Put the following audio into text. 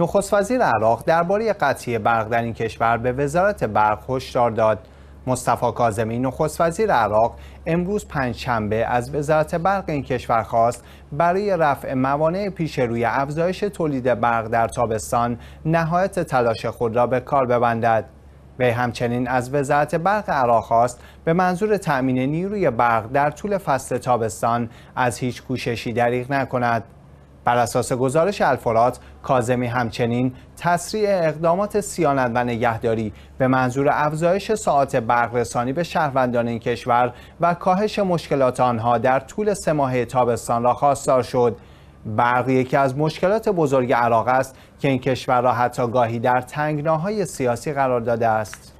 نخست وزیر عراق درباره قطعی برق در این کشور به وزارت برق هشدار داد مصطفی کاظمی نخست وزیر عراق امروز پنجشنبه از وزارت برق این کشور خواست برای رفع موانع پیش روی افزایش تولید برق در تابستان نهایت تلاش خود را به کار ببندد وی همچنین از وزارت برق عراق خواست به منظور تأمین نیروی برق در طول فصل تابستان از هیچ کوششی دریغ نکند بر اساس گزارش الفرات کازمی همچنین تسریع اقدامات سیانت و نگهداری به منظور افزایش ساعات رسانی به شهروندان این کشور و کاهش مشکلات آنها در طول سه ماه تابستان را خواستار شد برق یکی از مشکلات بزرگ عراق است که این کشور را حتی گاهی در تنگناهای سیاسی قرار داده است